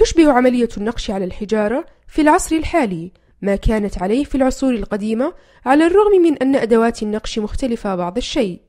تشبه عملية النقش على الحجارة في العصر الحالي ما كانت عليه في العصور القديمة على الرغم من أن أدوات النقش مختلفة بعض الشيء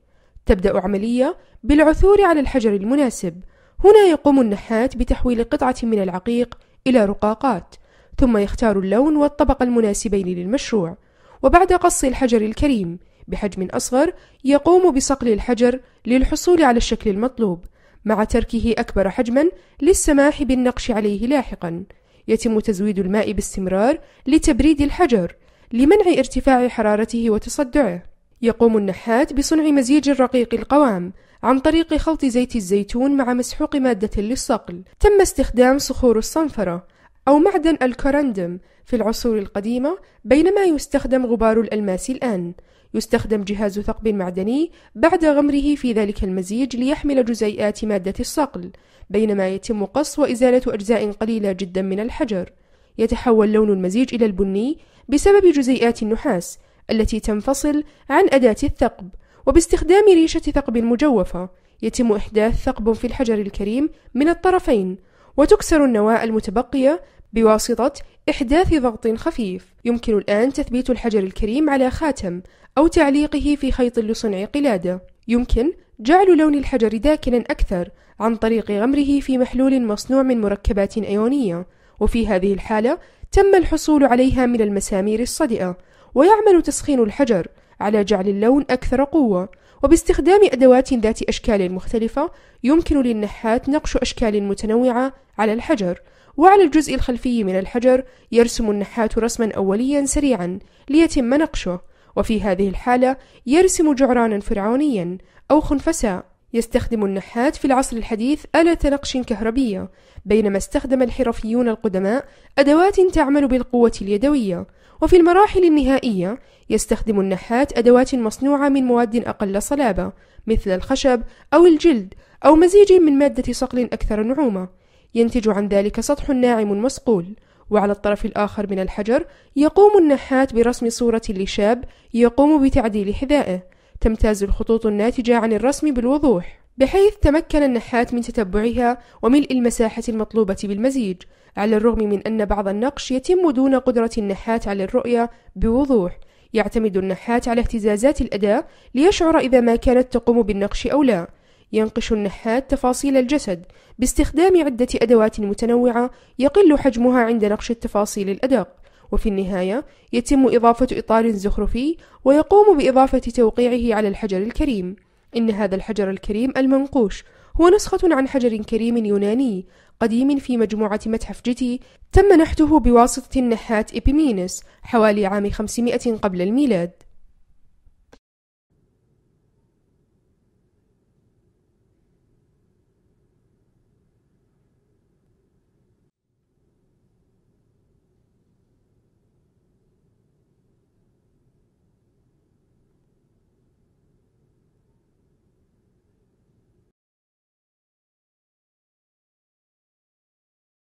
تبدأ عملية بالعثور على الحجر المناسب هنا يقوم النحات بتحويل قطعة من العقيق إلى رقاقات ثم يختار اللون والطبقة المناسبين للمشروع وبعد قص الحجر الكريم بحجم أصغر يقوم بصقل الحجر للحصول على الشكل المطلوب مع تركه أكبر حجما للسماح بالنقش عليه لاحقا يتم تزويد الماء باستمرار لتبريد الحجر لمنع ارتفاع حرارته وتصدعه يقوم النحات بصنع مزيج رقيق القوام عن طريق خلط زيت الزيتون مع مسحوق مادة للصقل تم استخدام صخور الصنفرة أو معدن الكورندم في العصور القديمة بينما يستخدم غبار الألماس الآن يستخدم جهاز ثقب معدني بعد غمره في ذلك المزيج ليحمل جزيئات مادة الصقل بينما يتم قص وإزالة أجزاء قليلة جدا من الحجر يتحول لون المزيج إلى البني بسبب جزيئات النحاس التي تنفصل عن أداة الثقب وباستخدام ريشة ثقب مجوفة يتم إحداث ثقب في الحجر الكريم من الطرفين وتكسر النواة المتبقية بواسطة إحداث ضغط خفيف يمكن الآن تثبيت الحجر الكريم على خاتم أو تعليقه في خيط لصنع قلادة يمكن جعل لون الحجر داكنا أكثر عن طريق غمره في محلول مصنوع من مركبات أيونية وفي هذه الحالة تم الحصول عليها من المسامير الصدئة ويعمل تسخين الحجر على جعل اللون أكثر قوة وباستخدام أدوات ذات أشكال مختلفة يمكن للنحات نقش أشكال متنوعة على الحجر وعلى الجزء الخلفي من الحجر يرسم النحات رسما أوليا سريعا ليتم نقشه وفي هذه الحالة يرسم جعرانا فرعونيا أو خنفساء يستخدم النحات في العصر الحديث آلة نقش كهربية بينما استخدم الحرفيون القدماء أدوات تعمل بالقوة اليدوية وفي المراحل النهائية يستخدم النحات أدوات مصنوعة من مواد أقل صلابة مثل الخشب أو الجلد أو مزيج من مادة صقل أكثر نعومة ينتج عن ذلك سطح ناعم مصقول وعلى الطرف الآخر من الحجر يقوم النحات برسم صورة لشاب يقوم بتعديل حذائه تمتاز الخطوط الناتجة عن الرسم بالوضوح بحيث تمكن النحات من تتبعها وملء المساحة المطلوبة بالمزيج على الرغم من أن بعض النقش يتم دون قدرة النحات على الرؤية بوضوح يعتمد النحات على اهتزازات الأداة ليشعر إذا ما كانت تقوم بالنقش أو لا ينقش النحات تفاصيل الجسد باستخدام عدة أدوات متنوعة يقل حجمها عند نقش التفاصيل الأدق وفي النهاية يتم إضافة إطار زخرفي ويقوم بإضافة توقيعه على الحجر الكريم إن هذا الحجر الكريم المنقوش هو نسخة عن حجر كريم يوناني قديم في مجموعة متحف جيتي تم نحته بواسطة النحات إبيمينس حوالي عام 500 قبل الميلاد